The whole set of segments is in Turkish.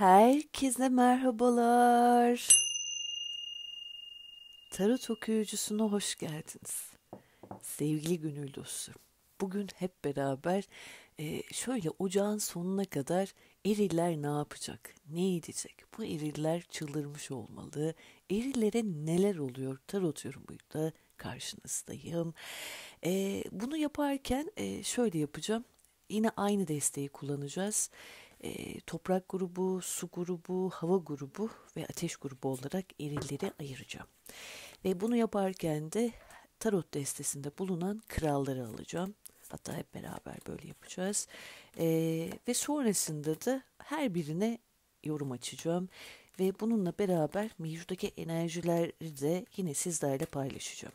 Herkese merhabalar. Tarot okuyucusuna hoş geldiniz. Sevgili gönül dostum. Bugün hep beraber e, şöyle ocağın sonuna kadar eriller ne yapacak, ne edecek? Bu eriller çıldırmış olmalı. Erillere neler oluyor? Tarot yorumuyla karşınızdayım. E, bunu yaparken e, şöyle yapacağım. Yine aynı desteği kullanacağız e, toprak grubu, su grubu, hava grubu ve ateş grubu olarak erilleri ayıracağım. Ve bunu yaparken de tarot destesinde bulunan kralları alacağım. Hatta hep beraber böyle yapacağız. E, ve sonrasında da her birine yorum açacağım. Ve bununla beraber mevcuttaki enerjileri de yine sizlerle paylaşacağım.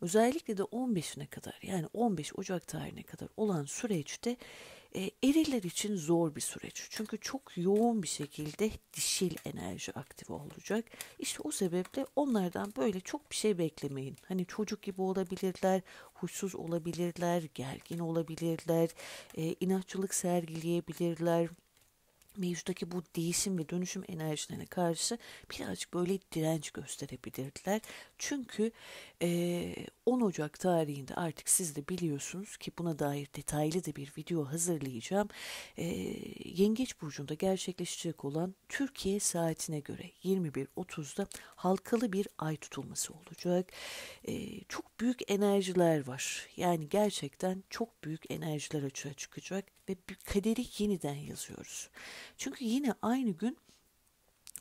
Özellikle de 15'ine kadar yani 15 Ocak tarihine kadar olan süreçte e, eriller için zor bir süreç. Çünkü çok yoğun bir şekilde dişil enerji aktive olacak. İşte o sebeple onlardan böyle çok bir şey beklemeyin. Hani çocuk gibi olabilirler, huysuz olabilirler, gergin olabilirler, e, inatçılık sergileyebilirler mevcudaki bu değişim ve dönüşüm enerjilerine karşı birazcık böyle direnç gösterebilirdiler. Çünkü e, 10 Ocak tarihinde artık siz de biliyorsunuz ki buna dair detaylı da bir video hazırlayacağım. E, Yengeç Burcu'nda gerçekleşecek olan Türkiye saatine göre 21.30'da halkalı bir ay tutulması olacak. E, çok büyük enerjiler var. Yani gerçekten çok büyük enerjiler açığa çıkacak ve kaderi yeniden yazıyoruz. Çünkü yine aynı gün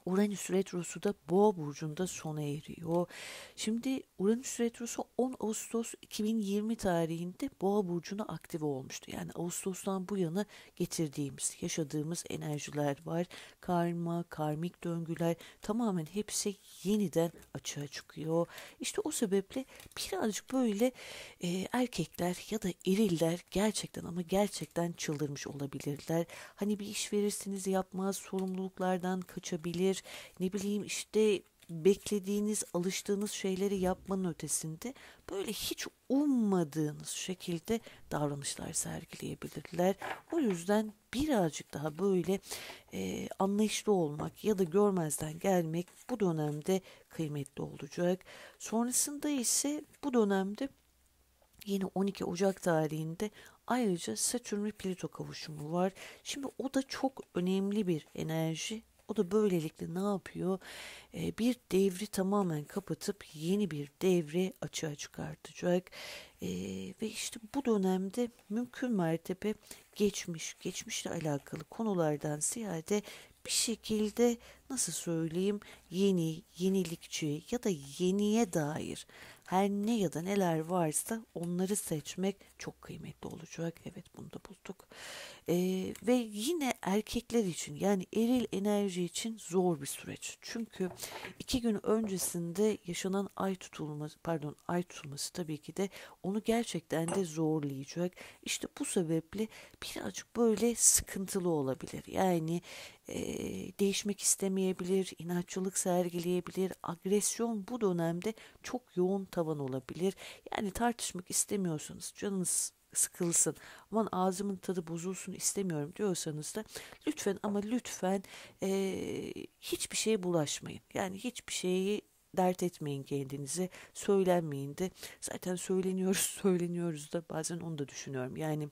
Uranüs Retrosu da Boğa Burcu'nda sona eriyor. Şimdi Uranüs Retrosu 10 Ağustos 2020 tarihinde Boğa Burcu'na aktive olmuştu. Yani Ağustos'tan bu yana getirdiğimiz, yaşadığımız enerjiler var. Karma, karmik döngüler tamamen hepsi yeniden açığa çıkıyor. İşte o sebeple birazcık böyle e, erkekler ya da eriller gerçekten ama gerçekten çıldırmış olabilirler. Hani bir iş verirsiniz yapmaz, sorumluluklardan kaçabilir, ne bileyim işte beklediğiniz, alıştığınız şeyleri yapmanın ötesinde böyle hiç ummadığınız şekilde davranışlar sergileyebilirler. O yüzden birazcık daha böyle e, anlayışlı olmak ya da görmezden gelmek bu dönemde kıymetli olacak. Sonrasında ise bu dönemde yine 12 Ocak tarihinde Ayrıca Satürn ve Plüto kavuşumu var. Şimdi o da çok önemli bir enerji o da böylelikle ne yapıyor? E, bir devri tamamen kapatıp yeni bir devri açığa çıkartacak. E, ve işte bu dönemde mümkün mertebe geçmiş, geçmişle alakalı konulardan ziyade bir şekilde nasıl söyleyeyim yeni, yenilikçi ya da yeniye dair her ne ya da neler varsa onları seçmek çok kıymetli olacak. Evet bunu da bulduk. Ee, ve yine erkekler için yani eril enerji için zor bir süreç. Çünkü iki gün öncesinde yaşanan ay tutulması pardon ay tutulması tabii ki de onu gerçekten de zorlayacak. İşte bu sebeple birazcık böyle sıkıntılı olabilir. Yani e, değişmek istemeyebilir, inatçılık sergileyebilir. Agresyon bu dönemde çok yoğun tavan olabilir. Yani tartışmak istemiyorsanız canınız sıkılsın aman ağzımın tadı bozulsun istemiyorum diyorsanız da lütfen ama lütfen e, hiçbir şeye bulaşmayın. Yani hiçbir şeyi dert etmeyin kendinize söylenmeyin de zaten söyleniyoruz söyleniyoruz da bazen onu da düşünüyorum yani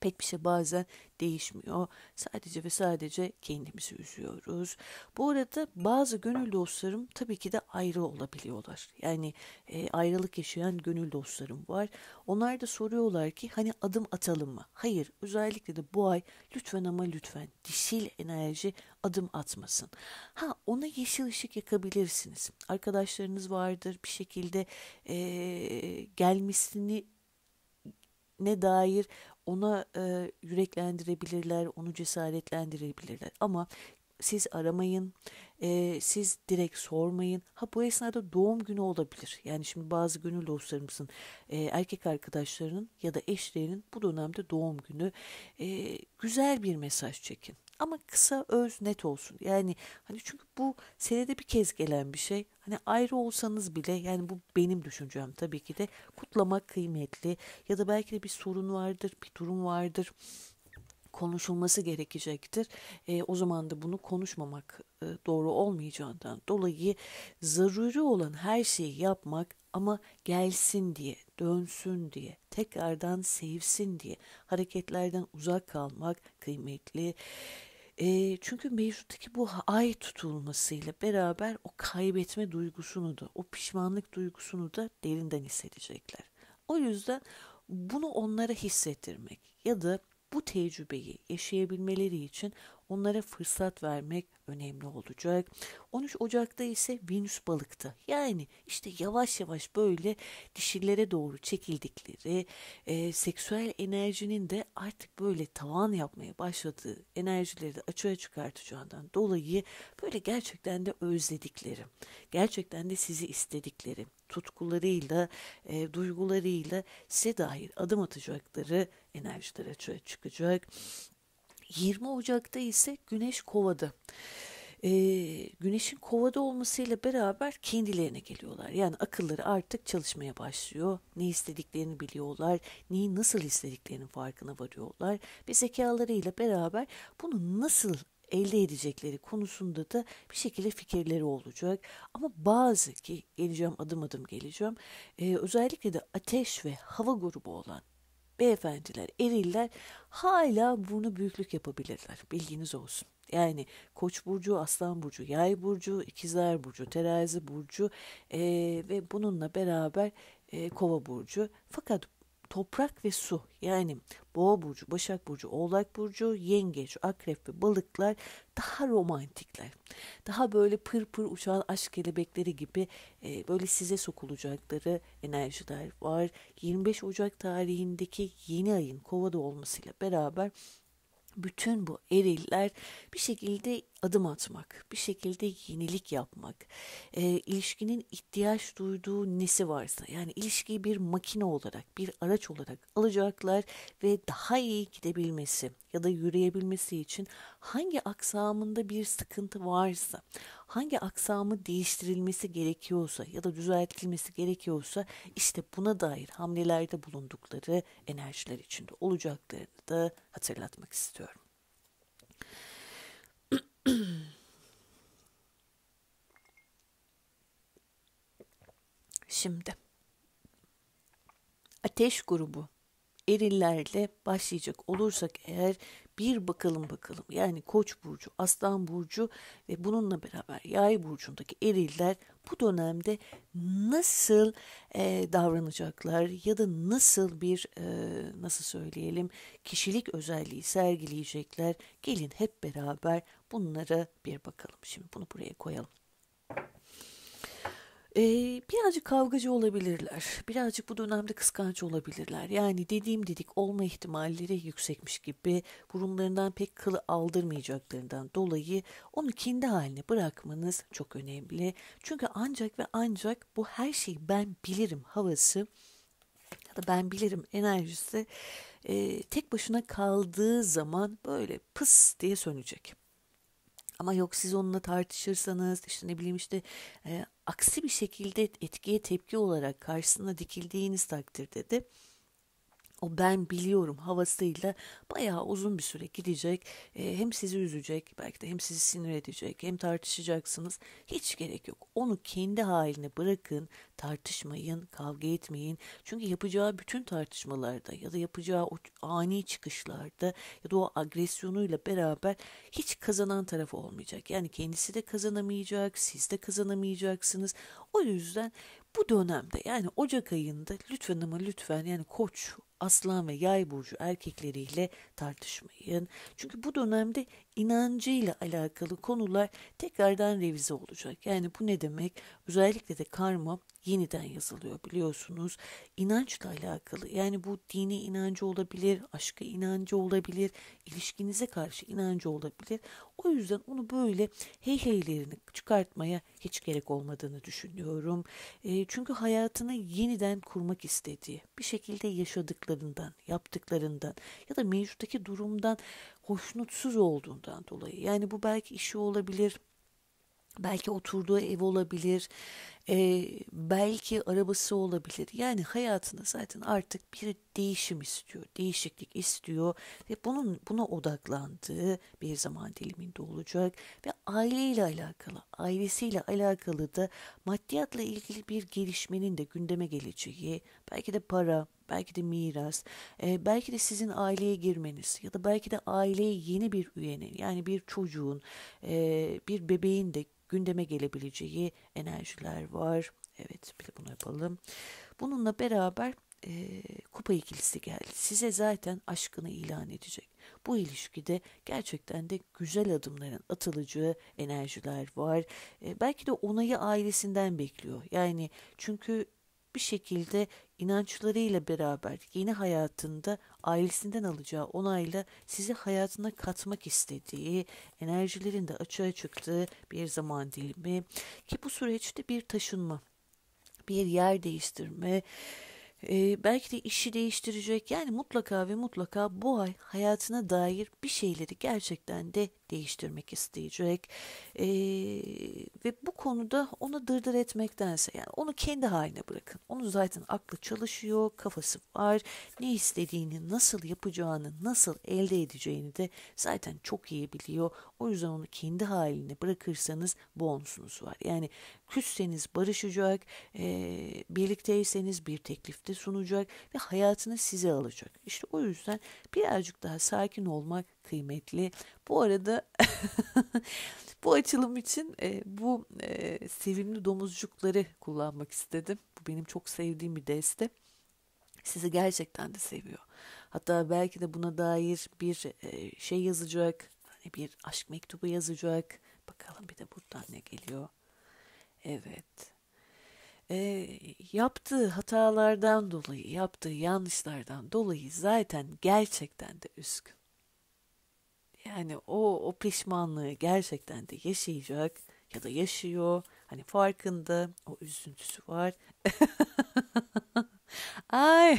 Pek bir şey bazen değişmiyor. Sadece ve sadece kendimizi üzüyoruz. Bu arada bazı gönül dostlarım tabii ki de ayrı olabiliyorlar. Yani e, ayrılık yaşayan gönül dostlarım var. Onlar da soruyorlar ki hani adım atalım mı? Hayır özellikle de bu ay lütfen ama lütfen dişil enerji adım atmasın. Ha ona yeşil ışık yakabilirsiniz. Arkadaşlarınız vardır bir şekilde e, gelmesini ne dair ona e, yüreklendirebilirler, onu cesaretlendirebilirler. Ama siz aramayın, e, siz direkt sormayın. Ha bu esnada doğum günü olabilir. Yani şimdi bazı gönül dostlarımızın, e, erkek arkadaşlarının ya da eşlerinin bu dönemde doğum günü e, güzel bir mesaj çekin. Ama kısa öz net olsun. Yani hani çünkü bu senede bir kez gelen bir şey Hani ayrı olsanız bile yani bu benim düşüncem tabii ki de kutlamak kıymetli ya da belki de bir sorun vardır, bir durum vardır konuşulması gerekecektir. E, o zaman da bunu konuşmamak e, doğru olmayacağından dolayı zaruri olan her şeyi yapmak ama gelsin diye, dönsün diye, tekrardan sevsin diye hareketlerden uzak kalmak kıymetli. E, çünkü mevcuttaki bu ay tutulmasıyla beraber o kaybetme duygusunu da, o pişmanlık duygusunu da derinden hissedecekler. O yüzden bunu onlara hissettirmek ya da bu tecrübeyi yaşayabilmeleri için Onlara fırsat vermek önemli olacak. 13 Ocak'ta ise Venüs balıkta. Yani işte yavaş yavaş böyle dişilere doğru çekildikleri e, seksüel enerjinin de artık böyle tavan yapmaya başladığı enerjileri de açığa çıkartacağından dolayı böyle gerçekten de özledikleri, gerçekten de sizi istedikleri, tutkularıyla, e, duygularıyla size dair adım atacakları enerjiler açığa çıkacak. 20 Ocak'ta ise Güneş Kova'da. E, güneşin kovada olmasıyla beraber kendilerine geliyorlar. Yani akılları artık çalışmaya başlıyor. Ne istediklerini biliyorlar. Neyi nasıl istediklerinin farkına varıyorlar. Ve zekalarıyla beraber bunu nasıl elde edecekleri konusunda da bir şekilde fikirleri olacak. Ama bazı ki geleceğim adım adım geleceğim. E, özellikle de ateş ve hava grubu olan beyefendiler, eriller hala bunu büyüklük yapabilirler. Bilginiz olsun. Yani Koç burcu, Aslan burcu, Yay burcu, İkizler burcu, Terazi burcu e, ve bununla beraber e, Kova burcu. Fakat toprak ve su yani boğa burcu, başak burcu, oğlak burcu, yengeç, akrep ve balıklar daha romantikler. Daha böyle pır pır uçan aşk kelebekleri gibi e, böyle size sokulacakları enerjiler var. 25 Ocak tarihindeki yeni ayın kovada olmasıyla beraber bütün bu eriller bir şekilde adım atmak, bir şekilde yenilik yapmak, e, ilişkinin ihtiyaç duyduğu nesi varsa yani ilişkiyi bir makine olarak, bir araç olarak alacaklar ve daha iyi gidebilmesi ya da yürüyebilmesi için hangi aksamında bir sıkıntı varsa, hangi aksamı değiştirilmesi gerekiyorsa ya da düzeltilmesi gerekiyorsa işte buna dair hamlelerde bulundukları enerjiler içinde olacaklarını da hatırlatmak istiyorum. Şimdi ateş grubu erillerle başlayacak olursak eğer bir bakalım bakalım yani Koç burcu, Aslan burcu ve bununla beraber Yay burcundaki eriller bu dönemde nasıl e, davranacaklar ya da nasıl bir e, nasıl söyleyelim kişilik özelliği sergileyecekler. Gelin hep beraber bunlara bir bakalım. Şimdi bunu buraya koyalım. Ee, birazcık kavgacı olabilirler. Birazcık bu dönemde kıskanç olabilirler. Yani dediğim dedik olma ihtimalleri yüksekmiş gibi burunlarından pek kılı aldırmayacaklarından dolayı onu kendi haline bırakmanız çok önemli. Çünkü ancak ve ancak bu her şeyi ben bilirim havası ya da ben bilirim enerjisi e, tek başına kaldığı zaman böyle pıs diye sönecek. Ama yok siz onunla tartışırsanız işte ne bileyim işte e, aksi bir şekilde etkiye tepki olarak karşısına dikildiğiniz takdirde de o ben biliyorum havasıyla bayağı uzun bir süre gidecek. E, hem sizi üzecek, belki de hem sizi sinir edecek, hem tartışacaksınız. Hiç gerek yok. Onu kendi haline bırakın, tartışmayın, kavga etmeyin. Çünkü yapacağı bütün tartışmalarda ya da yapacağı o ani çıkışlarda ya da o agresyonuyla beraber hiç kazanan taraf olmayacak. Yani kendisi de kazanamayacak, siz de kazanamayacaksınız. O yüzden bu dönemde yani Ocak ayında lütfen ama lütfen yani koç aslan ve yay burcu erkekleriyle tartışmayın. Çünkü bu dönemde inancıyla alakalı konular tekrardan revize olacak. Yani bu ne demek? Özellikle de karma yeniden yazılıyor biliyorsunuz. İnançla alakalı yani bu dini inancı olabilir, aşkı inancı olabilir, ilişkinize karşı inancı olabilir. O yüzden onu böyle hey heylerini çıkartmaya hiç gerek olmadığını düşünüyorum. E, çünkü hayatını yeniden kurmak istediği, bir şekilde yaşadıklarından, yaptıklarından ya da mevcuttaki durumdan hoşnutsuz olduğundan dolayı. Yani bu belki işi olabilir, belki oturduğu ev olabilir, e, belki arabası olabilir. Yani hayatında zaten artık bir değişim istiyor, değişiklik istiyor ve bunun buna odaklandığı bir zaman diliminde olacak ve aileyle alakalı, ailesiyle alakalı da maddiyatla ilgili bir gelişmenin de gündeme geleceği, belki de para, belki de miras, e, belki de sizin aileye girmeniz ya da belki de aileye yeni bir üyenin yani bir çocuğun, e, bir bebeğin de gündeme gelebileceği enerjiler var. Evet bir de bunu yapalım. Bununla beraber e, kupa ikilisi geldi. Size zaten aşkını ilan edecek. Bu ilişkide gerçekten de güzel adımların atılacağı enerjiler var. E, belki de onayı ailesinden bekliyor. Yani çünkü bir şekilde inançlarıyla beraber yeni hayatında ailesinden alacağı onayla sizi hayatına katmak istediği, enerjilerin de açığa çıktığı bir zaman dilimi ki bu süreçte bir taşınma, bir yer değiştirme, e, belki de işi değiştirecek yani mutlaka ve mutlaka bu ay hayatına dair bir şeyleri gerçekten de değiştirmek isteyecek e, ve bu konuda onu dırdır etmektense yani onu kendi haline bırakın onu zaten aklı çalışıyor kafası var ne istediğini nasıl yapacağını nasıl elde edeceğini de zaten çok iyi biliyor o yüzden onu kendi haline bırakırsanız bonusunuz var yani küsseniz barışacak e, birlikteyseniz bir teklifte sunacak ve hayatını size alacak. İşte o yüzden birazcık daha sakin olmak kıymetli. Bu arada bu açılım için e, bu e, sevimli domuzcukları kullanmak istedim. Bu benim çok sevdiğim bir deste. Sizi gerçekten de seviyor. Hatta belki de buna dair bir e, şey yazacak, hani bir aşk mektubu yazacak. Bakalım bir de buradan ne geliyor. Evet e, yaptığı hatalardan dolayı, yaptığı yanlışlardan dolayı zaten gerçekten de üzgün. Yani o o pişmanlığı gerçekten de yaşayacak ya da yaşıyor. Hani farkında o üzüntüsü var. ay.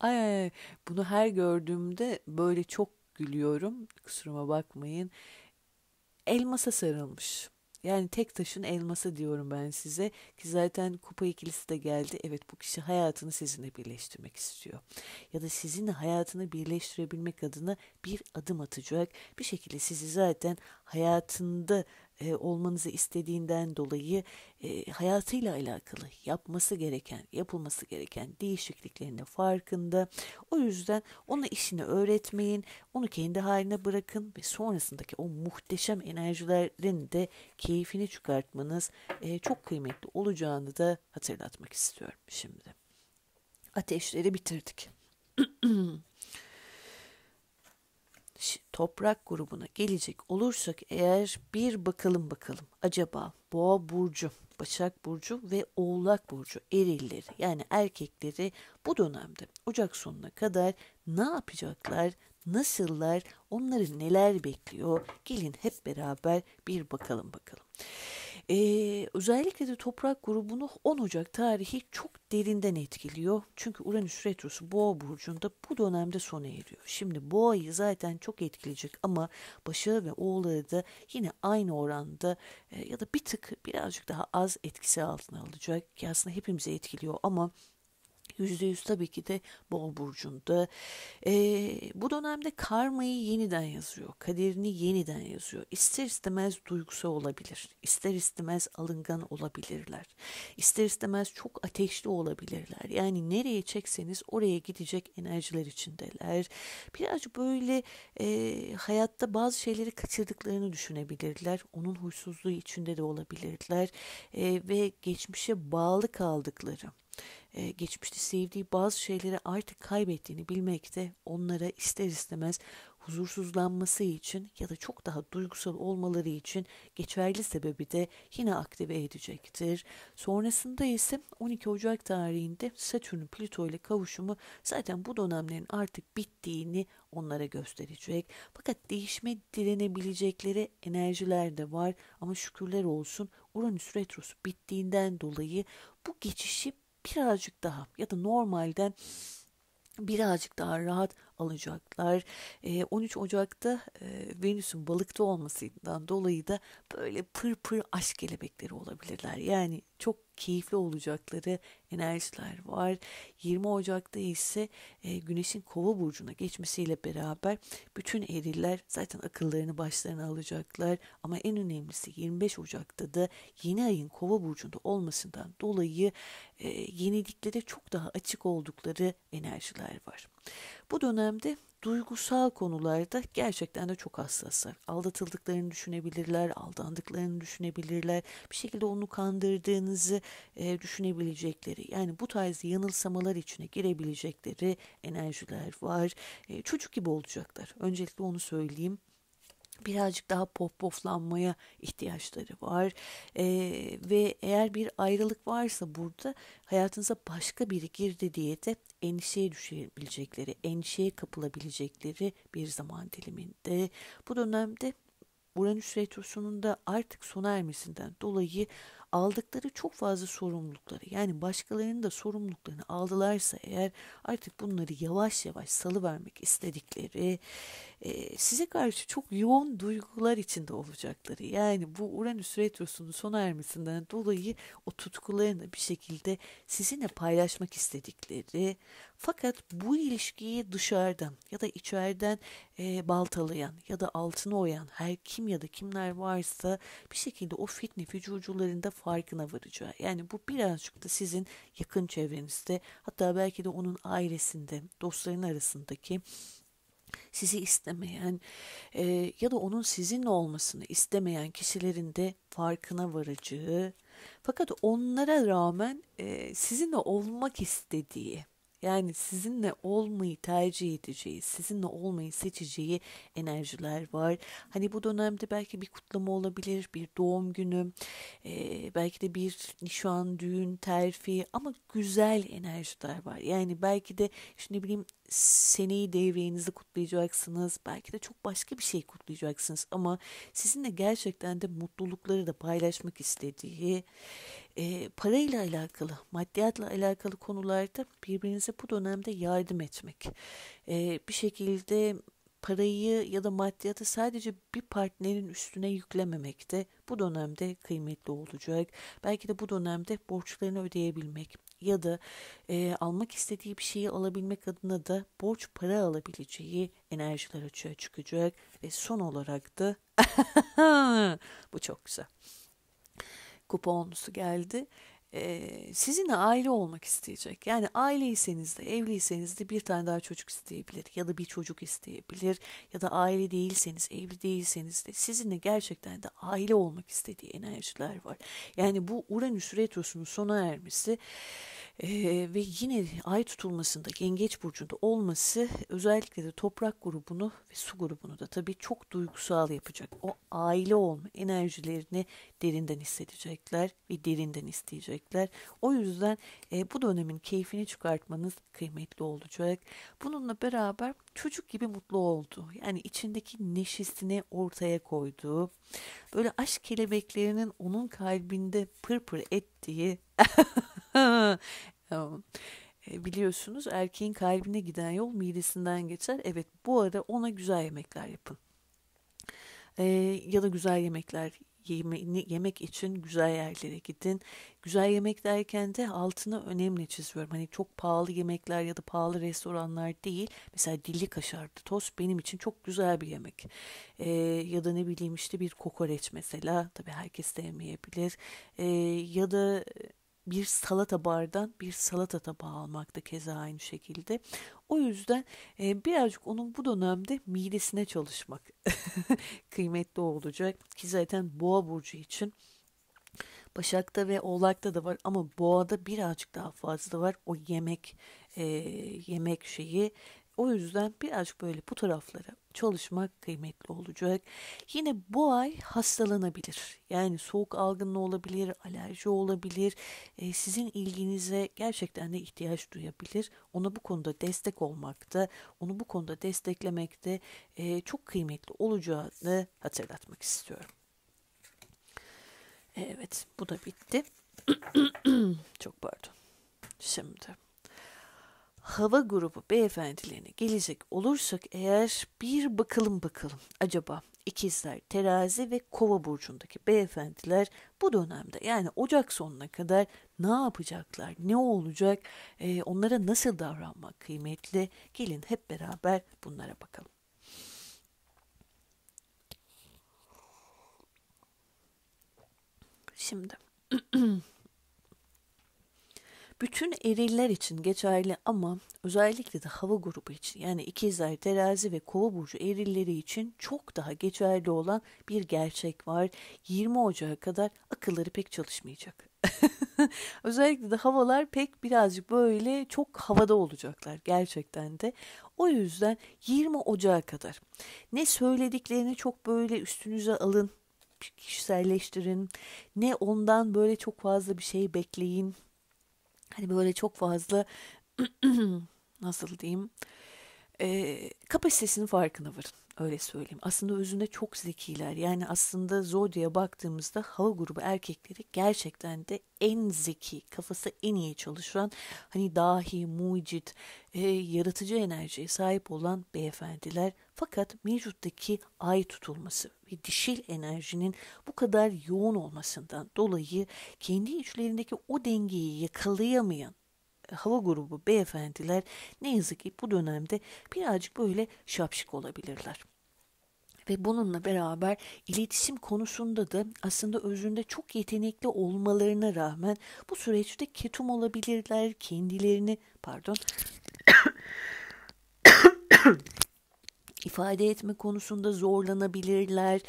ay ay bunu her gördüğümde böyle çok gülüyorum. Kusuruma bakmayın. Elmasa sarılmış yani tek taşın elması diyorum ben size ki zaten kupa ikilisi de geldi. Evet bu kişi hayatını sizinle birleştirmek istiyor. Ya da sizinle hayatını birleştirebilmek adına bir adım atacak. Bir şekilde sizi zaten hayatında e, olmanızı istediğinden dolayı e, hayatıyla alakalı yapması gereken, yapılması gereken değişikliklerinde farkında. O yüzden ona işini öğretmeyin, onu kendi haline bırakın ve sonrasındaki o muhteşem enerjilerin de keyfini çıkartmanız e, çok kıymetli olacağını da hatırlatmak istiyorum şimdi. Ateşleri bitirdik. toprak grubuna gelecek olursak eğer bir bakalım bakalım. Acaba Boğa burcu, Başak burcu ve Oğlak burcu erilleri yani erkekleri bu dönemde Ocak sonuna kadar ne yapacaklar? Nasıllar? Onları neler bekliyor? Gelin hep beraber bir bakalım bakalım. Ee, özellikle de toprak grubunu 10 Ocak tarihi çok derinden etkiliyor. Çünkü Uranüs Retrosu Boğa Burcu'nda bu dönemde sona eriyor. Şimdi Boğa'yı zaten çok etkileyecek ama Başa ve Oğlağı da yine aynı oranda e, ya da bir tık birazcık daha az etkisi altına alacak. Ki aslında hepimizi etkiliyor ama yüzde yüz tabii ki de Boğa burcunda. E, bu dönemde karmayı yeniden yazıyor, kaderini yeniden yazıyor. İster istemez duygusal olabilir, ister istemez alıngan olabilirler, ister istemez çok ateşli olabilirler. Yani nereye çekseniz oraya gidecek enerjiler içindeler. Birazcık böyle e, hayatta bazı şeyleri kaçırdıklarını düşünebilirler. Onun huysuzluğu içinde de olabilirler e, ve geçmişe bağlı kaldıkları e, geçmişte sevdiği bazı şeyleri artık kaybettiğini bilmek de onlara ister istemez huzursuzlanması için ya da çok daha duygusal olmaları için geçerli sebebi de yine aktive edecektir. Sonrasında ise 12 Ocak tarihinde Satürn Plüto ile kavuşumu zaten bu dönemlerin artık bittiğini onlara gösterecek. Fakat değişme direnebilecekleri enerjiler de var ama şükürler olsun Uranüs retrosu bittiğinden dolayı bu geçişi birazcık daha ya da normalden birazcık daha rahat alacaklar. 13 ee, Ocak'ta e, Venüs'ün balıkta olmasından dolayı da böyle pır pır aşk kelebekleri olabilirler. Yani çok keyifli olacakları enerjiler var. 20 Ocak'ta ise e, Güneş'in Kova burcuna geçmesiyle beraber bütün eriller zaten akıllarını başlarına alacaklar ama en önemlisi 25 Ocak'ta da yeni ayın Kova burcunda olmasından dolayı e, yeniliklere çok daha açık oldukları enerjiler var. Bu dönemde duygusal konularda gerçekten de çok hassaslar. Aldatıldıklarını düşünebilirler, aldandıklarını düşünebilirler. Bir şekilde onu kandırdığınızı e, düşünebilecekleri. Yani bu tarz yanılsamalar içine girebilecekleri enerjiler var. E, çocuk gibi olacaklar. Öncelikle onu söyleyeyim birazcık daha pohpohlanmaya ihtiyaçları var ee, ve eğer bir ayrılık varsa burada hayatınıza başka biri girdi diye de endişeye düşebilecekleri, endişeye kapılabilecekleri bir zaman diliminde bu dönemde Uranüs retrosunun da artık sona ermesinden dolayı aldıkları çok fazla sorumlulukları yani başkalarının da sorumluluklarını aldılarsa eğer artık bunları yavaş yavaş salıvermek istedikleri size karşı çok yoğun duygular içinde olacakları. Yani bu Uranüs Retrosu'nun sona ermesinden dolayı o tutkularını bir şekilde sizinle paylaşmak istedikleri fakat bu ilişkiyi dışarıdan ya da içeriden e, baltalayan ya da altına oyan her kim ya da kimler varsa bir şekilde o fitne fücurcularında farkına varacağı. Yani bu birazcık da sizin yakın çevrenizde hatta belki de onun ailesinde dostların arasındaki sizi istemeyen e, ya da onun sizinle olmasını istemeyen kişilerin de farkına varacağı fakat onlara rağmen e, sizinle olmak istediği yani sizinle olmayı tercih edeceği, sizinle olmayı seçeceği enerjiler var. Hani bu dönemde belki bir kutlama olabilir, bir doğum günü, e, belki de bir nişan, düğün, terfi ama güzel enerjiler var. Yani belki de işte ne bileyim seneyi devrenizi kutlayacaksınız. Belki de çok başka bir şey kutlayacaksınız ama sizinle gerçekten de mutlulukları da paylaşmak istediği e, parayla alakalı, maddiyatla alakalı konularda birbirinize bu dönemde yardım etmek. E, bir şekilde parayı ya da maddiyatı sadece bir partnerin üstüne yüklememek de bu dönemde kıymetli olacak. Belki de bu dönemde borçlarını ödeyebilmek ya da e, almak istediği bir şeyi alabilmek adına da borç para alabileceği enerjiler açığa çıkacak ve son olarak da bu çok güzel kuponlusu geldi. Ee, sizinle aile olmak isteyecek. Yani aileyseniz de evliyseniz de bir tane daha çocuk isteyebilir ya da bir çocuk isteyebilir ya da aile değilseniz evli değilseniz de sizinle gerçekten de aile olmak istediği enerjiler var. Yani bu Uranüs retrosunun sona ermesi ee, ve yine ay tutulmasında yengeç burcunda olması özellikle de toprak grubunu ve su grubunu da tabii çok duygusal yapacak. O aile olma enerjilerini derinden hissedecekler ve derinden isteyecekler. O yüzden e, bu dönemin keyfini çıkartmanız kıymetli olacak. Bununla beraber çocuk gibi mutlu oldu. Yani içindeki neşesini ortaya koydu. Böyle aşk kelebeklerinin onun kalbinde pırpır ettiği e, biliyorsunuz erkeğin kalbine giden yol midesinden geçer. Evet bu arada ona güzel yemekler yapın. Ee, ya da güzel yemekler yeme yemek için güzel yerlere gidin. Güzel yemek derken de altını önemli çiziyorum. Hani çok pahalı yemekler ya da pahalı restoranlar değil. Mesela dilli kaşarlı tost benim için çok güzel bir yemek. Ee, ya da ne bileyim işte bir kokoreç mesela. Tabii herkes sevmeyebilir. Ee, ya da bir salata bardan bir salata tabağı almak da keza aynı şekilde. O yüzden e, birazcık onun bu dönemde midesine çalışmak kıymetli olacak ki zaten boğa burcu için Başak'ta ve Oğlak'ta da var ama Boğa'da birazcık daha fazla var. O yemek e, yemek şeyi o yüzden birazcık böyle bu taraflara çalışmak kıymetli olacak. Yine bu ay hastalanabilir. Yani soğuk algınlığı olabilir, alerji olabilir. E, sizin ilginize gerçekten de ihtiyaç duyabilir. Ona bu konuda destek olmakta, onu bu konuda desteklemekte e, çok kıymetli olacağını hatırlatmak istiyorum. Evet, bu da bitti. çok pardon. Şimdi hava grubu beyefendilerine gelecek olursak eğer bir bakalım bakalım acaba ikizler, terazi ve kova burcundaki beyefendiler bu dönemde yani Ocak sonuna kadar ne yapacaklar, ne olacak, e, onlara nasıl davranmak kıymetli gelin hep beraber bunlara bakalım. Şimdi bütün eriller için geçerli ama özellikle de hava grubu için yani ikizler, terazi ve kova burcu erilleri için çok daha geçerli olan bir gerçek var. 20 Ocak'a kadar akılları pek çalışmayacak. özellikle de havalar pek birazcık böyle çok havada olacaklar gerçekten de. O yüzden 20 Ocak'a kadar ne söylediklerini çok böyle üstünüze alın kişiselleştirin. Ne ondan böyle çok fazla bir şey bekleyin. Hani böyle çok fazla nasıl diyeyim e, kapasitesinin farkına varın. Öyle söyleyeyim. Aslında özünde çok zekiler. Yani aslında Zodiac'a baktığımızda hava grubu erkekleri gerçekten de en zeki, kafası en iyi çalışan, hani dahi, mucit, e, yaratıcı enerjiye sahip olan beyefendiler. Fakat mevcuttaki ay tutulması ve dişil enerjinin bu kadar yoğun olmasından dolayı kendi içlerindeki o dengeyi yakalayamayan hava grubu beyefendiler ne yazık ki bu dönemde birazcık böyle şapşık olabilirler ve bununla beraber iletişim konusunda da aslında özünde çok yetenekli olmalarına rağmen bu süreçte ketum olabilirler kendilerini pardon ifade etme konusunda zorlanabilirler.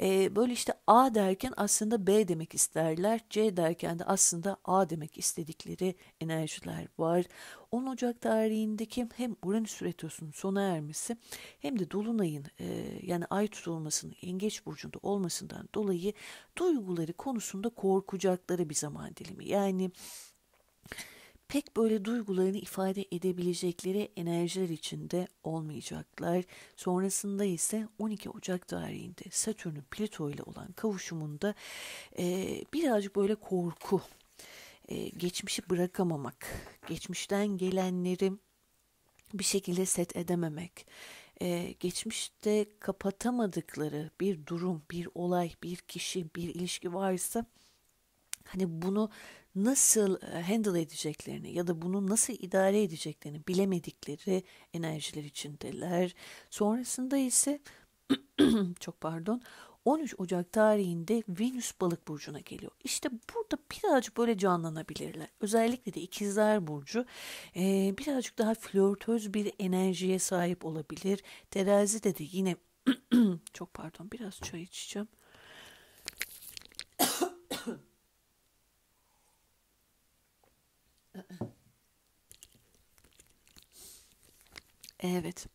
Ee, böyle işte A derken aslında B demek isterler. C derken de aslında A demek istedikleri enerjiler var. 10 Ocak tarihindeki hem Uranüs retrosunun sona ermesi hem de Dolunay'ın e, yani ay tutulmasının Yengeç Burcu'nda olmasından dolayı duyguları konusunda korkacakları bir zaman dilimi. Yani pek böyle duygularını ifade edebilecekleri enerjiler içinde olmayacaklar. Sonrasında ise 12 Ocak tarihinde Satürn'ün Plüto ile olan kavuşumunda e, birazcık böyle korku, e, geçmişi bırakamamak, geçmişten gelenleri bir şekilde set edememek, ee, geçmişte kapatamadıkları bir durum, bir olay, bir kişi, bir ilişki varsa hani bunu nasıl handle edeceklerini ya da bunu nasıl idare edeceklerini bilemedikleri enerjiler içindeler. Sonrasında ise çok pardon 13 Ocak tarihinde Venüs balık burcuna geliyor. İşte burada birazcık böyle canlanabilirler. Özellikle de ikizler burcu e, birazcık daha flörtöz bir enerjiye sahip olabilir. Terazi de de yine çok pardon biraz çay içeceğim. Evet.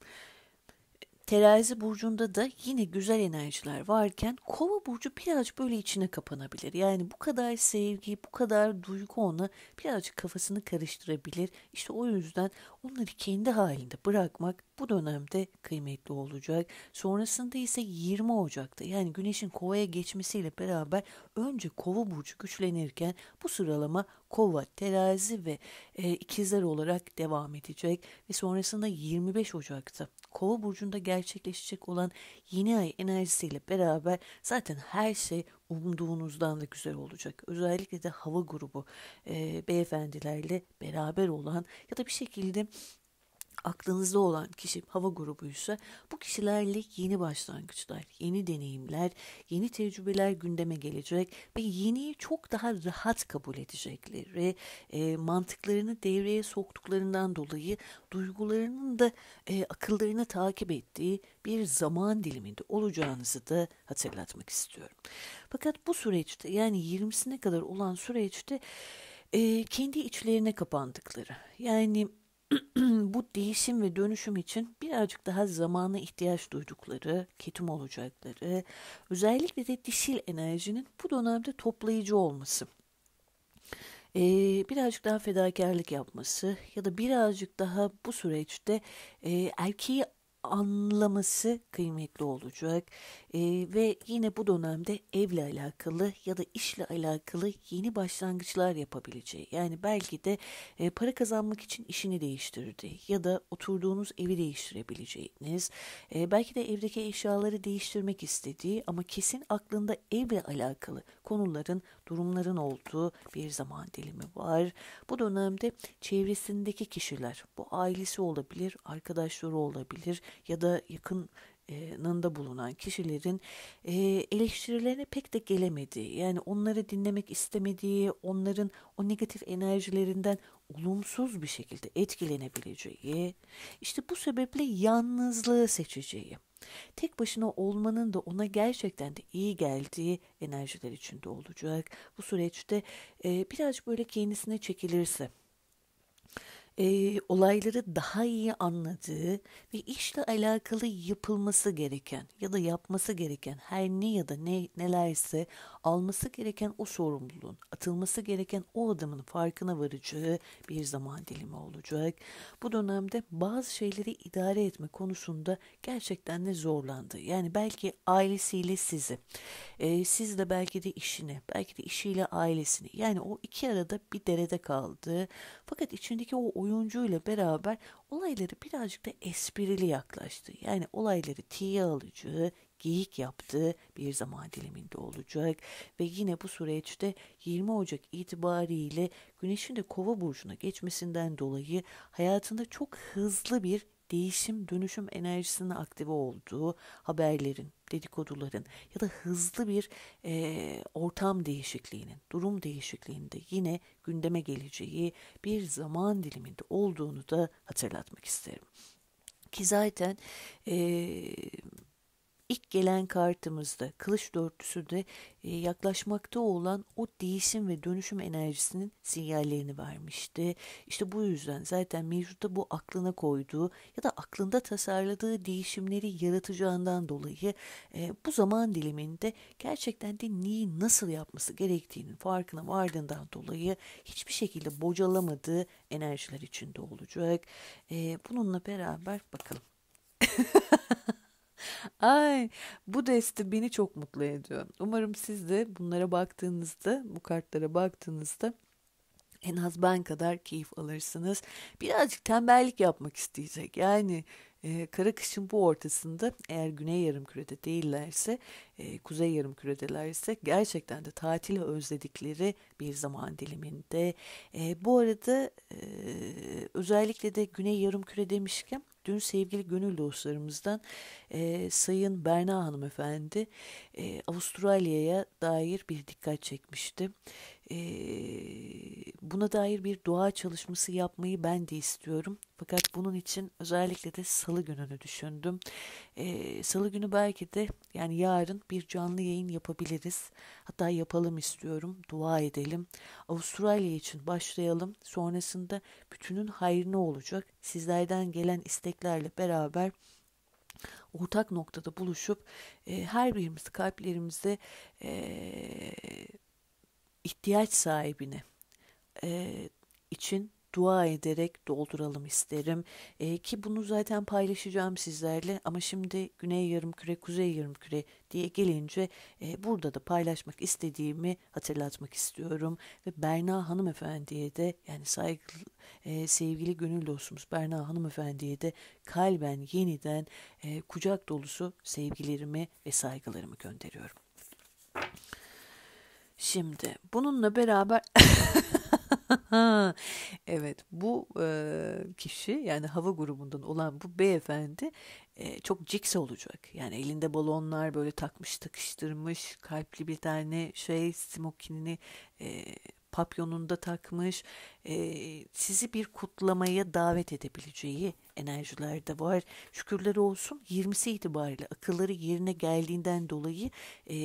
Terazi burcunda da yine güzel enerjiler varken kova burcu birazcık böyle içine kapanabilir. Yani bu kadar sevgi, bu kadar duygu ona birazcık kafasını karıştırabilir. İşte o yüzden onları kendi halinde bırakmak bu dönemde kıymetli olacak. Sonrasında ise 20 Ocak'ta yani güneşin kovaya geçmesiyle beraber önce kova burcu güçlenirken bu sıralama kova, terazi ve e, ikizler olarak devam edecek ve sonrasında 25 Ocak'ta Kova burcunda gerçekleşecek olan yeni ay enerjisiyle beraber zaten her şey umduğunuzdan da güzel olacak. Özellikle de hava grubu e, beyefendilerle beraber olan ya da bir şekilde aklınızda olan kişi hava grubuysa bu kişilerle yeni başlangıçlar, yeni deneyimler, yeni tecrübeler gündeme gelecek ve yeniyi çok daha rahat kabul edecekleri, e, mantıklarını devreye soktuklarından dolayı duygularının da e, akıllarını takip ettiği bir zaman diliminde olacağınızı da hatırlatmak istiyorum. Fakat bu süreçte yani 20'sine kadar olan süreçte e, kendi içlerine kapandıkları yani bu değişim ve dönüşüm için birazcık daha zamana ihtiyaç duydukları, ketum olacakları, özellikle de dişil enerjinin bu dönemde toplayıcı olması. Ee, birazcık daha fedakarlık yapması ya da birazcık daha bu süreçte e, erkeği anlaması kıymetli olacak. E, ve yine bu dönemde evle alakalı ya da işle alakalı yeni başlangıçlar yapabileceği yani belki de e, para kazanmak için işini değiştirdi ya da oturduğunuz evi değiştirebileceğiniz e, belki de evdeki eşyaları değiştirmek istediği ama kesin aklında evle alakalı konuların durumların olduğu bir zaman dilimi var. Bu dönemde çevresindeki kişiler bu ailesi olabilir arkadaşları olabilir ya da yakın nında bulunan kişilerin eleştirilerine pek de gelemediği, yani onları dinlemek istemediği, onların o negatif enerjilerinden olumsuz bir şekilde etkilenebileceği, işte bu sebeple yalnızlığı seçeceği, tek başına olmanın da ona gerçekten de iyi geldiği enerjiler içinde olacak. Bu süreçte biraz böyle kendisine çekilirse, e, olayları daha iyi anladığı ve işle alakalı yapılması gereken ya da yapması gereken her ne ya da ne nelerse alması gereken o sorumluluğun, atılması gereken o adımın farkına varacağı bir zaman dilimi olacak. Bu dönemde bazı şeyleri idare etme konusunda gerçekten de zorlandı. Yani belki ailesiyle sizi, e, siz de belki de işini, belki de işiyle ailesini yani o iki arada bir derede kaldı. Fakat içindeki o oyuncuyla beraber olayları birazcık da esprili yaklaştı. Yani olayları tiye alıcı, geyik yaptığı bir zaman diliminde olacak ve yine bu süreçte 20 Ocak itibariyle Güneş'in de Kova burcuna geçmesinden dolayı hayatında çok hızlı bir değişim dönüşüm enerjisinin aktive olduğu haberlerin, dedikoduların ya da hızlı bir e, ortam değişikliğinin, durum değişikliğinde yine gündeme geleceği bir zaman diliminde olduğunu da hatırlatmak isterim. Ki zaten e, ilk gelen kartımızda kılıç dörtlüsü de e, yaklaşmakta olan o değişim ve dönüşüm enerjisinin sinyallerini vermişti. İşte bu yüzden zaten mevcutta bu aklına koyduğu ya da aklında tasarladığı değişimleri yaratacağından dolayı e, bu zaman diliminde gerçekten de neyi nasıl yapması gerektiğinin farkına vardığından dolayı hiçbir şekilde bocalamadığı enerjiler içinde olacak. E, bununla beraber bakalım. Ay bu deste beni çok mutlu ediyor. Umarım siz de bunlara baktığınızda, bu kartlara baktığınızda en az ben kadar keyif alırsınız. Birazcık tembellik yapmak isteyecek. Yani e, kara kışın bu ortasında eğer güney Yarım Kürede değillerse, e, Kuzey Yarım Küredelerse gerçekten de tatili özledikleri bir zaman diliminde. E, bu arada e, özellikle de güney Yarım Küre demişken dün sevgili gönül dostlarımızdan Sayın Berna hanımefendi e, Avustralya'ya dair bir dikkat çekmişti. E, buna dair bir dua çalışması yapmayı ben de istiyorum. Fakat bunun için özellikle de salı gününü düşündüm. E, salı günü belki de yani yarın bir canlı yayın yapabiliriz. Hatta yapalım istiyorum. Dua edelim. Avustralya için başlayalım. Sonrasında bütünün hayrına olacak. Sizlerden gelen isteklerle beraber ortak noktada buluşup e, her birimiz kalplerimizde e, ihtiyaç sahibine e, için dua ederek dolduralım isterim. E, ki bunu zaten paylaşacağım sizlerle ama şimdi Güney Yarım Küre Kuzey Yarım Küre diye gelince e, burada da paylaşmak istediğimi hatırlatmak istiyorum. Ve Berna Hanımefendi'ye de yani saygılı, e, sevgili gönül dostumuz Berna Hanımefendi'ye de kalben yeniden e, kucak dolusu sevgilerimi ve saygılarımı gönderiyorum. Şimdi bununla beraber evet bu e, kişi yani hava grubundan olan bu beyefendi e, çok ciks olacak. Yani elinde balonlar böyle takmış takıştırmış kalpli bir tane şey smokinini e, papyonunda takmış e, sizi bir kutlamaya davet edebileceği enerjiler de var. Şükürler olsun 20'si itibariyle akılları yerine geldiğinden dolayı e,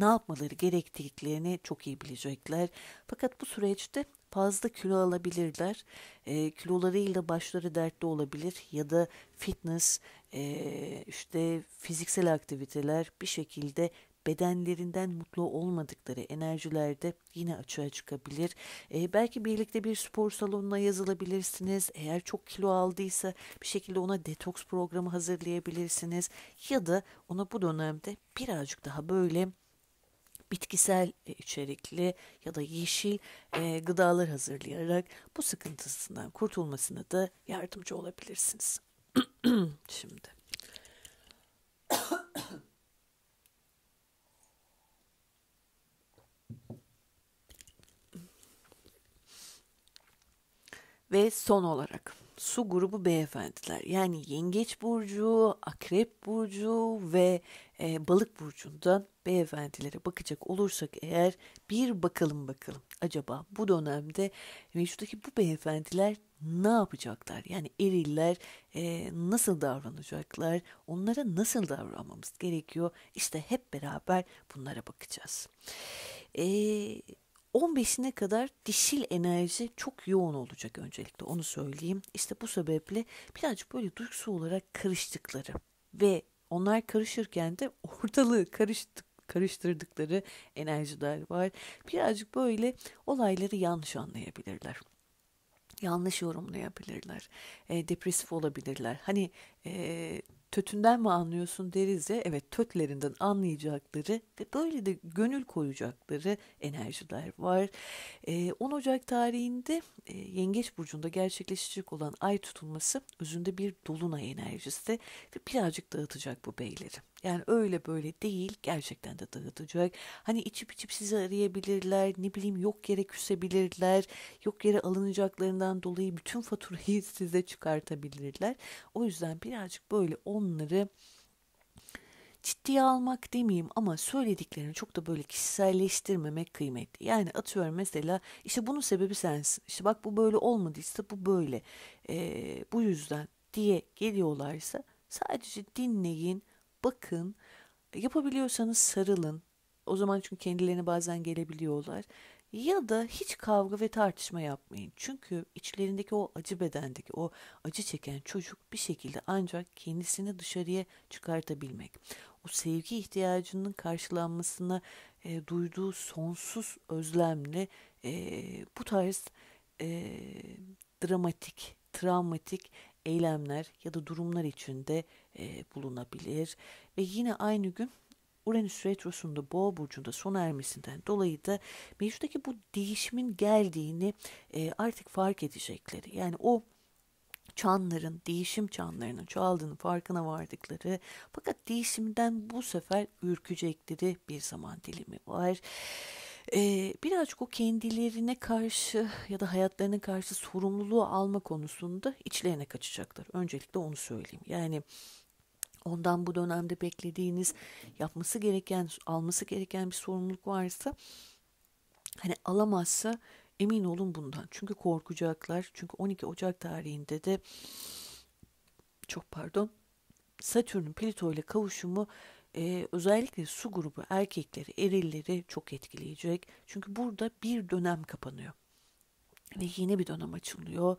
ne yapmaları gerektiklerini çok iyi bilecekler. Fakat bu süreçte fazla kilo alabilirler. E, kilolarıyla başları dertte olabilir ya da fitness, e, işte fiziksel aktiviteler bir şekilde bedenlerinden mutlu olmadıkları enerjilerde yine açığa çıkabilir. E, belki birlikte bir spor salonuna yazılabilirsiniz. Eğer çok kilo aldıysa bir şekilde ona detoks programı hazırlayabilirsiniz. Ya da ona bu dönemde birazcık daha böyle bitkisel e, içerikli ya da yeşil e, gıdalar hazırlayarak bu sıkıntısından kurtulmasına da yardımcı olabilirsiniz. Şimdi Ve son olarak su grubu beyefendiler yani yengeç burcu, akrep burcu ve e, balık burcundan beyefendilere bakacak olursak eğer bir bakalım bakalım acaba bu dönemde mevcuttaki bu beyefendiler ne yapacaklar? Yani eriller e, nasıl davranacaklar? Onlara nasıl davranmamız gerekiyor? İşte hep beraber bunlara bakacağız. Eee 15'ine kadar dişil enerji çok yoğun olacak öncelikle onu söyleyeyim. İşte bu sebeple birazcık böyle duygusal olarak karıştıkları ve onlar karışırken de ortalığı karıştık karıştırdıkları enerjiler var. Birazcık böyle olayları yanlış anlayabilirler yanlış yorumlayabilirler, e, depresif olabilirler. Hani e, tötünden mi anlıyorsun deriz ya evet tötlerinden anlayacakları ve böyle de gönül koyacakları enerjiler var. E, ee, 10 Ocak tarihinde e, Yengeç Burcu'nda gerçekleşecek olan ay tutulması özünde bir dolunay enerjisi ve birazcık dağıtacak bu beyleri. Yani öyle böyle değil. Gerçekten de dağıtacak. Hani içip içip sizi arayabilirler. Ne bileyim yok yere küsebilirler. Yok yere alınacaklarından dolayı bütün faturayı size çıkartabilirler. O yüzden birazcık böyle onları ciddiye almak demeyeyim ama söylediklerini çok da böyle kişiselleştirmemek kıymetli. Yani atıyorum mesela işte bunun sebebi sensin. İşte bak bu böyle olmadıysa bu böyle. Ee, bu yüzden diye geliyorlarsa sadece dinleyin bakın. Yapabiliyorsanız sarılın. O zaman çünkü kendilerine bazen gelebiliyorlar. Ya da hiç kavga ve tartışma yapmayın. Çünkü içlerindeki o acı bedendeki, o acı çeken çocuk bir şekilde ancak kendisini dışarıya çıkartabilmek. O sevgi ihtiyacının karşılanmasına e, duyduğu sonsuz özlemle e, bu tarz e, dramatik, travmatik eylemler ya da durumlar içinde e, bulunabilir ve yine aynı gün Uranüs retrosunda boğa burcunda sona ermesinden dolayı da mevcuttaki bu değişimin geldiğini e, artık fark edecekleri. Yani o çanların, değişim çanlarının çaldığının farkına vardıkları fakat değişimden bu sefer ürkecekleri bir zaman dilimi var. Ee, birazcık o kendilerine karşı ya da hayatlarına karşı sorumluluğu alma konusunda içlerine kaçacaklar. Öncelikle onu söyleyeyim. Yani ondan bu dönemde beklediğiniz yapması gereken, alması gereken bir sorumluluk varsa hani alamazsa emin olun bundan. Çünkü korkacaklar. Çünkü 12 Ocak tarihinde de çok pardon Satürn'ün Plüto ile kavuşumu e, özellikle su grubu erkekleri, erilleri çok etkileyecek. Çünkü burada bir dönem kapanıyor ve yeni bir dönem açılıyor.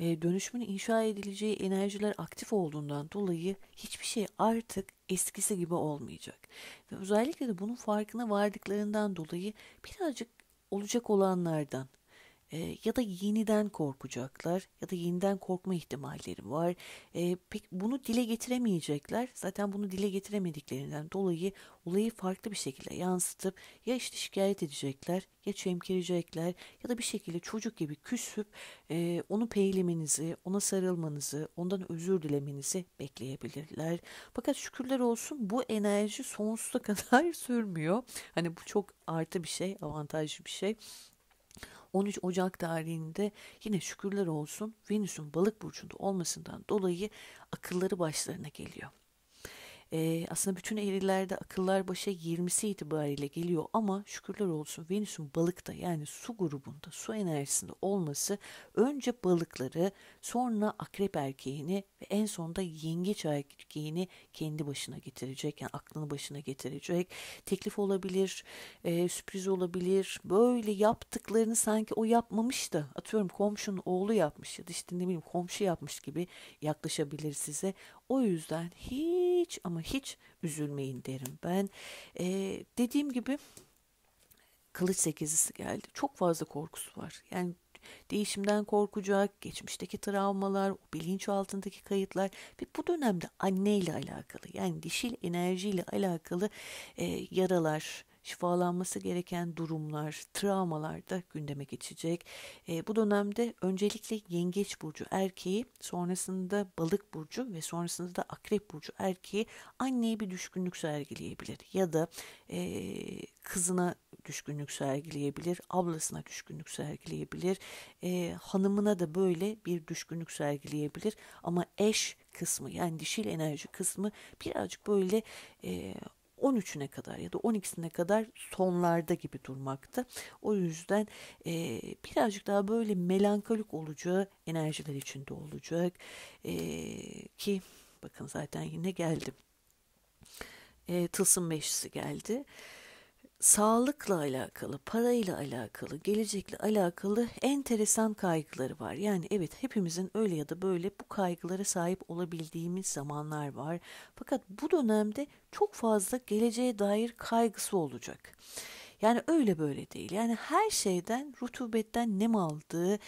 E, dönüşümün inşa edileceği enerjiler aktif olduğundan dolayı hiçbir şey artık eskisi gibi olmayacak. Ve özellikle de bunun farkına vardıklarından dolayı birazcık olacak olanlardan e, ya da yeniden korkacaklar ya da yeniden korkma ihtimalleri var. E, ee, pek bunu dile getiremeyecekler. Zaten bunu dile getiremediklerinden dolayı olayı farklı bir şekilde yansıtıp ya işte şikayet edecekler ya çemkirecekler ya da bir şekilde çocuk gibi küsüp e, onu peylemenizi, ona sarılmanızı, ondan özür dilemenizi bekleyebilirler. Fakat şükürler olsun bu enerji sonsuza kadar sürmüyor. Hani bu çok artı bir şey, avantajlı bir şey. 13 Ocak tarihinde yine şükürler olsun Venüs'ün balık burcunda olmasından dolayı akılları başlarına geliyor. E, aslında bütün erilerde akıllar başa 20'si itibariyle geliyor ama şükürler olsun Venüs'ün balıkta yani su grubunda, su enerjisinde olması önce balıkları, sonra akrep erkeğini ve en sonunda yengeç erkeğini kendi başına getirecek. Yani aklını başına getirecek. Teklif olabilir, e, sürpriz olabilir. Böyle yaptıklarını sanki o yapmamış da atıyorum komşunun oğlu yapmış ya da işte ne bileyim komşu yapmış gibi yaklaşabilir size. O yüzden hiç ama hiç üzülmeyin derim ben. E, dediğim gibi Kılıç sekizisi geldi. Çok fazla korkusu var. Yani değişimden korkacak, geçmişteki travmalar, bilinç altındaki kayıtlar ve bu dönemde anneyle alakalı yani dişil enerjiyle alakalı e, yaralar, şifalanması gereken durumlar, travmalar da gündeme geçecek. E, bu dönemde öncelikle yengeç burcu erkeği, sonrasında balık burcu ve sonrasında da akrep burcu erkeği anneye bir düşkünlük sergileyebilir ya da e, kızına düşkünlük sergileyebilir, ablasına düşkünlük sergileyebilir, e, hanımına da böyle bir düşkünlük sergileyebilir ama eş kısmı yani dişil enerji kısmı birazcık böyle e, 13'üne kadar ya da 12'sine kadar sonlarda gibi durmakta. O yüzden e, birazcık daha böyle melankolik olacağı enerjiler içinde olacak e, ki bakın zaten yine geldim. E, tılsım meşrisi geldi sağlıkla alakalı, parayla alakalı, gelecekle alakalı enteresan kaygıları var. Yani evet hepimizin öyle ya da böyle bu kaygılara sahip olabildiğimiz zamanlar var. Fakat bu dönemde çok fazla geleceğe dair kaygısı olacak. Yani öyle böyle değil. Yani her şeyden rutubetten nem aldığı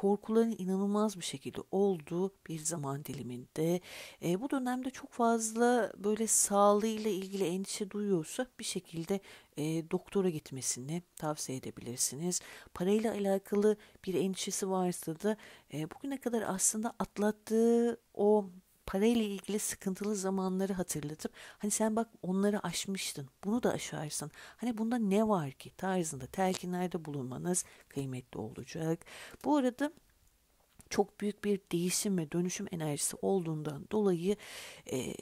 korkuların inanılmaz bir şekilde olduğu bir zaman diliminde e, bu dönemde çok fazla böyle sağlığıyla ilgili endişe duyuyorsa bir şekilde e, doktora gitmesini tavsiye edebilirsiniz. Parayla alakalı bir endişesi varsa da e, bugüne kadar aslında atlattığı o parayla ilgili sıkıntılı zamanları hatırlatıp hani sen bak onları aşmıştın bunu da aşarsın hani bunda ne var ki tarzında telkinlerde bulunmanız kıymetli olacak. Bu arada çok büyük bir değişim ve dönüşüm enerjisi olduğundan dolayı e,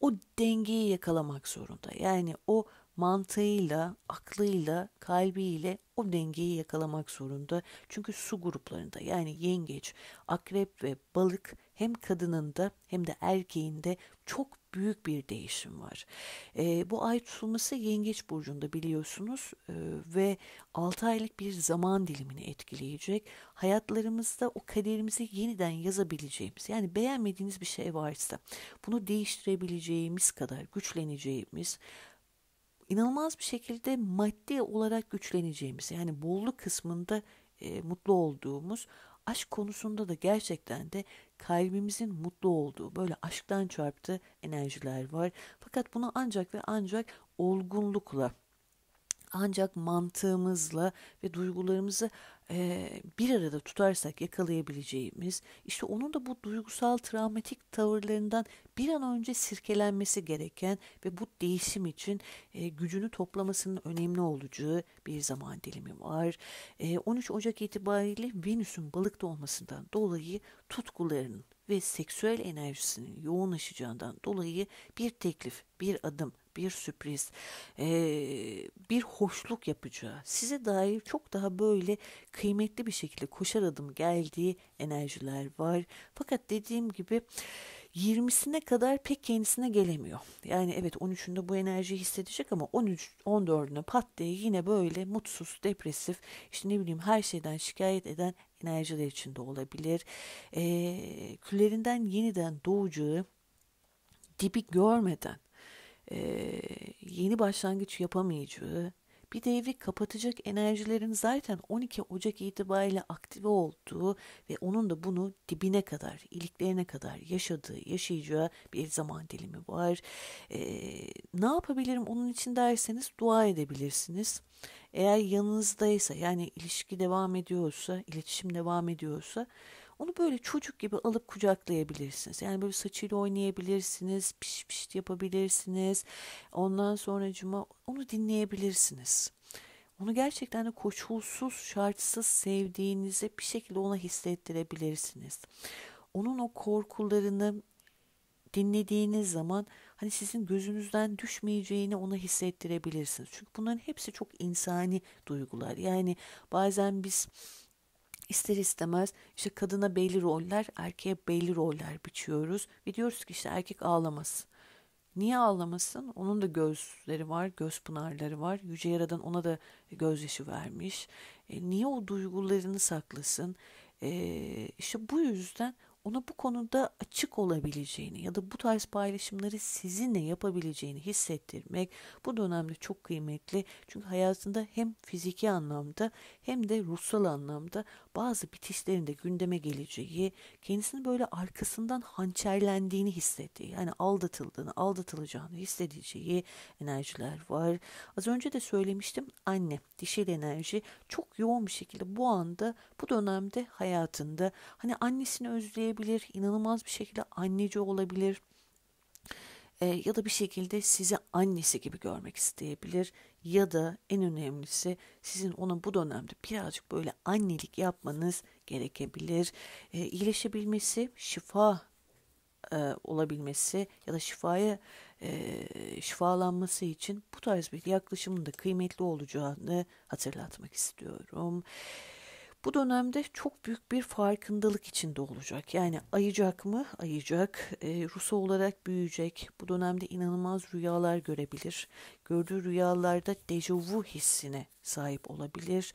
o dengeyi yakalamak zorunda. Yani o mantığıyla, aklıyla, kalbiyle o dengeyi yakalamak zorunda. Çünkü su gruplarında yani yengeç, akrep ve balık hem kadının da hem de erkeğin de çok büyük bir değişim var. E, bu ay tutulması Yengeç Burcu'nda biliyorsunuz e, ve 6 aylık bir zaman dilimini etkileyecek. Hayatlarımızda o kaderimizi yeniden yazabileceğimiz yani beğenmediğiniz bir şey varsa bunu değiştirebileceğimiz kadar güçleneceğimiz inanılmaz bir şekilde maddi olarak güçleneceğimiz yani bolluk kısmında e, mutlu olduğumuz aşk konusunda da gerçekten de kalbimizin mutlu olduğu böyle aşktan çarptı enerjiler var. Fakat bunu ancak ve ancak olgunlukla ancak mantığımızla ve duygularımızı e, bir arada tutarsak yakalayabileceğimiz, işte onun da bu duygusal travmatik tavırlarından bir an önce sirkelenmesi gereken ve bu değişim için e, gücünü toplamasının önemli olacağı bir zaman dilimi var. E, 13 Ocak itibariyle Venüs'ün balıkta olmasından dolayı tutkularının ve seksüel enerjisinin yoğunlaşacağından dolayı bir teklif, bir adım, bir sürpriz, bir hoşluk yapacağı, size dair çok daha böyle kıymetli bir şekilde koşar adım geldiği enerjiler var. Fakat dediğim gibi 20'sine kadar pek kendisine gelemiyor. Yani evet 13'ünde bu enerjiyi hissedecek ama 13 14'üne pat diye yine böyle mutsuz, depresif, işte ne bileyim her şeyden şikayet eden enerjiler içinde olabilir. E, küllerinden yeniden doğacağı dibi görmeden e, yeni başlangıç yapamayacağı, bir devri kapatacak enerjilerin zaten 12 Ocak itibariyle aktive olduğu ve onun da bunu dibine kadar, iliklerine kadar yaşadığı, yaşayacağı bir zaman dilimi var. Ee, ne yapabilirim onun için derseniz dua edebilirsiniz. Eğer yanınızdaysa yani ilişki devam ediyorsa, iletişim devam ediyorsa onu böyle çocuk gibi alıp kucaklayabilirsiniz. Yani böyle saçıyla oynayabilirsiniz, piş piş yapabilirsiniz. Ondan sonra cuma onu dinleyebilirsiniz. Onu gerçekten de koşulsuz, şartsız sevdiğinizi bir şekilde ona hissettirebilirsiniz. Onun o korkularını dinlediğiniz zaman hani sizin gözünüzden düşmeyeceğini ona hissettirebilirsiniz. Çünkü bunların hepsi çok insani duygular. Yani bazen biz ister istemez işte kadına belli roller, erkeğe belli roller biçiyoruz. Ve diyoruz ki işte erkek ağlamaz. Niye ağlamasın? Onun da gözleri var, göz pınarları var. Yüce Yaradan ona da gözyaşı vermiş. E, niye o duygularını saklasın? E, işte bu yüzden ona bu konuda açık olabileceğini ya da bu tarz paylaşımları sizinle yapabileceğini hissettirmek bu dönemde çok kıymetli. Çünkü hayatında hem fiziki anlamda hem de ruhsal anlamda bazı bitişlerin de gündeme geleceği, kendisini böyle arkasından hançerlendiğini hissettiği, yani aldatıldığını, aldatılacağını hissedeceği enerjiler var. Az önce de söylemiştim anne, dişil enerji çok yoğun bir şekilde bu anda, bu dönemde hayatında hani annesini özleyebilir olabilir, inanılmaz bir şekilde anneci olabilir e, ya da bir şekilde sizi annesi gibi görmek isteyebilir ya da en önemlisi sizin ona bu dönemde birazcık böyle annelik yapmanız gerekebilir. E, iyileşebilmesi, şifa e, olabilmesi ya da şifaya e, şifalanması için bu tarz bir yaklaşımın da kıymetli olacağını hatırlatmak istiyorum bu dönemde çok büyük bir farkındalık içinde olacak. Yani ayacak mı? Ayacak. E, ee, Rus olarak büyüyecek. Bu dönemde inanılmaz rüyalar görebilir. Gördüğü rüyalarda dejavu hissine sahip olabilir.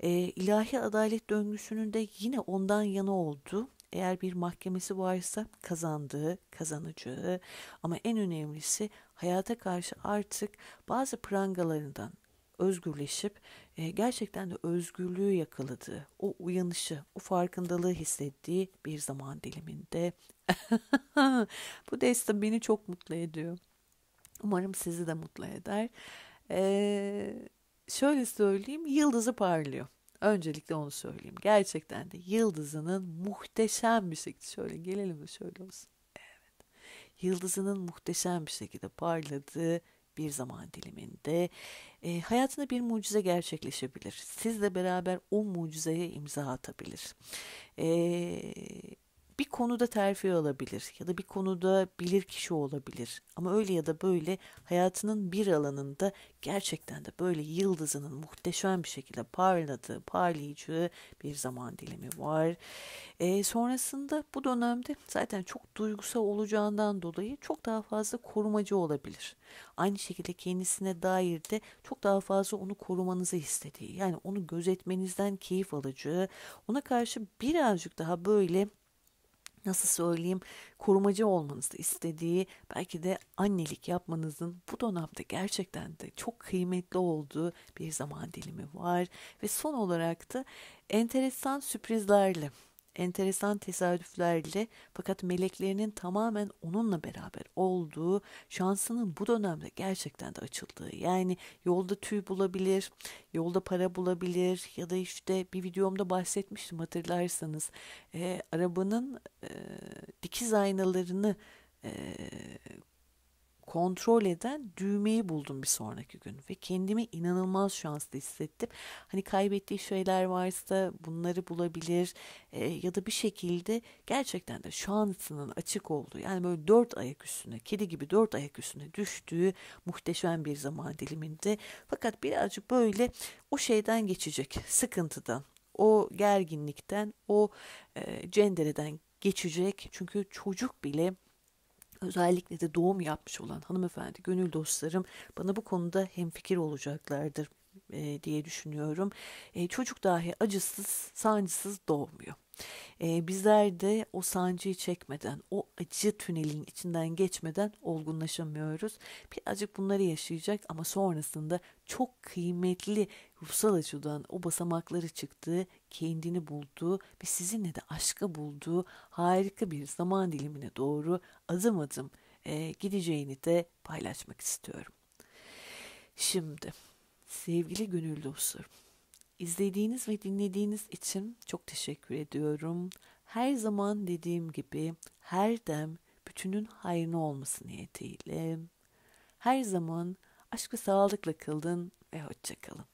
E, ilahi adalet döngüsünün de yine ondan yana oldu. eğer bir mahkemesi varsa kazandığı, kazanacağı ama en önemlisi hayata karşı artık bazı prangalarından özgürleşip e, gerçekten de özgürlüğü yakaladığı, o uyanışı, o farkındalığı hissettiği bir zaman diliminde. Bu destan beni çok mutlu ediyor. Umarım sizi de mutlu eder. E, şöyle söyleyeyim, yıldızı parlıyor. Öncelikle onu söyleyeyim. Gerçekten de yıldızının muhteşem bir şekilde şöyle gelelim de şöyle olsun. Evet. Yıldızının muhteşem bir şekilde parladığı bir zaman diliminde e, hayatında bir mucize gerçekleşebilir. Siz de beraber o mucizeye imza atabilir. E, bir konuda terfi alabilir ya da bir konuda bilir kişi olabilir. Ama öyle ya da böyle hayatının bir alanında gerçekten de böyle yıldızının muhteşem bir şekilde parladığı, parlayacağı bir zaman dilimi var. E, sonrasında bu dönemde zaten çok duygusal olacağından dolayı çok daha fazla korumacı olabilir. Aynı şekilde kendisine dair de çok daha fazla onu korumanızı istediği, yani onu gözetmenizden keyif alacağı, ona karşı birazcık daha böyle nasıl söyleyeyim korumacı olmanızı istediği belki de annelik yapmanızın bu dönemde gerçekten de çok kıymetli olduğu bir zaman dilimi var ve son olarak da enteresan sürprizlerle enteresan tesadüflerle fakat meleklerinin tamamen onunla beraber olduğu, şansının bu dönemde gerçekten de açıldığı. Yani yolda tüy bulabilir, yolda para bulabilir ya da işte bir videomda bahsetmiştim hatırlarsanız. E, arabanın e, dikiz aynalarını e, kontrol eden düğmeyi buldum bir sonraki gün ve kendimi inanılmaz şanslı hissettim. Hani kaybettiği şeyler varsa bunları bulabilir e, ya da bir şekilde gerçekten de şansının açık olduğu yani böyle dört ayak üstüne kedi gibi dört ayak üstüne düştüğü muhteşem bir zaman diliminde fakat birazcık böyle o şeyden geçecek sıkıntıdan o gerginlikten o e, cendereden geçecek çünkü çocuk bile özellikle de doğum yapmış olan hanımefendi gönül dostlarım bana bu konuda hemfikir olacaklardır e, diye düşünüyorum. E, çocuk dahi acısız, sancısız doğmuyor. E, bizler de o sancıyı çekmeden, o acı tünelin içinden geçmeden olgunlaşamıyoruz. Birazcık bunları yaşayacak ama sonrasında çok kıymetli ruhsal açıdan o basamakları çıktığı kendini bulduğu ve sizinle de aşka bulduğu harika bir zaman dilimine doğru adım adım e, gideceğini de paylaşmak istiyorum. Şimdi sevgili gönül dostlarım, izlediğiniz ve dinlediğiniz için çok teşekkür ediyorum. Her zaman dediğim gibi her dem bütünün hayrına olması niyetiyle her zaman aşkı sağlıkla kılın ve hoşçakalın.